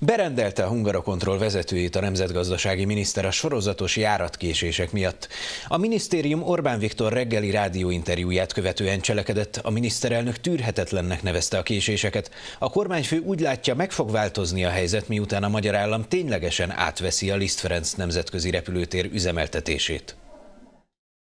Berendelte a Hungarokontroll vezetőjét a nemzetgazdasági miniszter a sorozatos járatkésések miatt. A minisztérium Orbán Viktor reggeli rádióinterjúját követően cselekedett, a miniszterelnök tűrhetetlennek nevezte a késéseket. A kormányfő úgy látja, meg fog változni a helyzet, miután a magyar állam ténylegesen átveszi a Liszt Ferenc nemzetközi repülőtér üzemeltetését.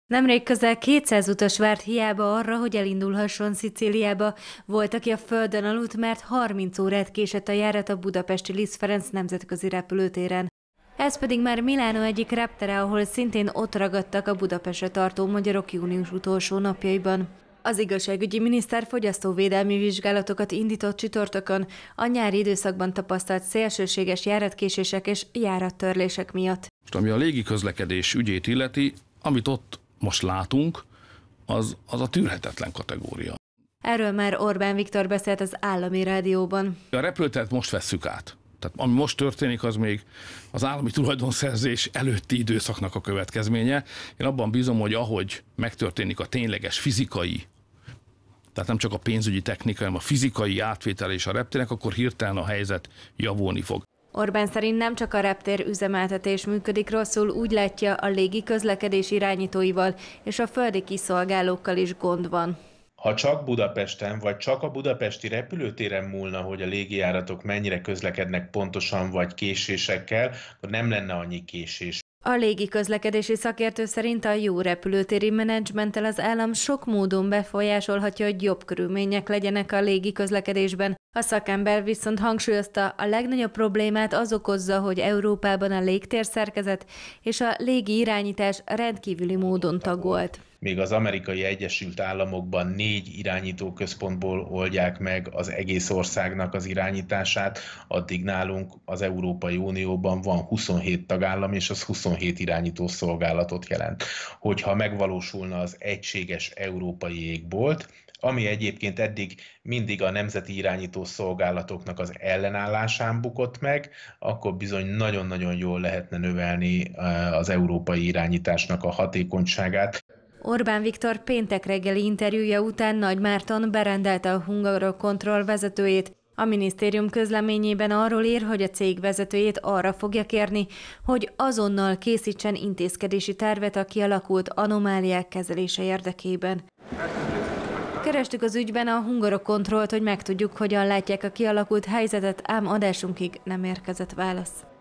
Nemrég közel 200 utas várt hiába arra, hogy elindulhasson Szicíliába. Volt, aki a földön aludt, mert 30 órát késett a járat a budapesti Liszt Ferenc nemzetközi repülőtéren. Ez pedig már Milánó egyik reptere, ahol szintén ott ragadtak a Budapestre tartó magyarok június utolsó napjaiban. Az igazságügyi miniszter fogyasztóvédelmi vizsgálatokat indított csütörtökön a nyári időszakban tapasztalt szélsőséges járatkésések és járattörlések miatt. Most ami a légiközlekedés ügyét illeti, amit ott most látunk, az, az a tűrhetetlen kategória. Erről már Orbán Viktor beszélt az állami rádióban. A repülőteret most vesszük át. Tehát ami most történik, az még az állami tulajdonszerzés előtti időszaknak a következménye. Én abban bízom, hogy ahogy megtörténik a tényleges fizikai tehát nem csak a pénzügyi technika, hanem a fizikai átvétel és a reptének, akkor hirtelen a helyzet javulni fog. Orbán szerint nem csak a reptér üzemeltetés működik rosszul, úgy látja a légi közlekedés irányítóival és a földi kiszolgálókkal is gond van. Ha csak Budapesten, vagy csak a budapesti repülőtéren múlna, hogy a légijáratok mennyire közlekednek pontosan vagy késésekkel, akkor nem lenne annyi késés. A légi közlekedési szakértő szerint a jó repülőtéri menedzsmenttel az állam sok módon befolyásolhatja, hogy jobb körülmények legyenek a légi közlekedésben, a szakember viszont hangsúlyozta, a legnagyobb problémát az okozza, hogy Európában a légtérszerkezet és a légi irányítás rendkívüli módon tagolt. Még az amerikai Egyesült Államokban négy irányító központból oldják meg az egész országnak az irányítását, addig nálunk az Európai Unióban van 27 tagállam, és az 27 irányító szolgálatot jelent. Hogyha megvalósulna az egységes európai égbolt, ami egyébként eddig mindig a nemzeti irányító szolgálatoknak az ellenállásán bukott meg, akkor bizony nagyon-nagyon jól lehetne növelni az európai irányításnak a hatékonyságát. Orbán Viktor péntek reggeli interjúja után Nagy Márton berendelte a Hungarokontroll vezetőjét, a minisztérium közleményében arról ír, hogy a cég vezetőjét arra fogja kérni, hogy azonnal készítsen intézkedési tervet a kialakult anomáliák kezelése érdekében. Kerestük az ügyben a hungarok kontrollt, hogy megtudjuk, hogyan látják a kialakult helyzetet, ám adásunkig nem érkezett válasz.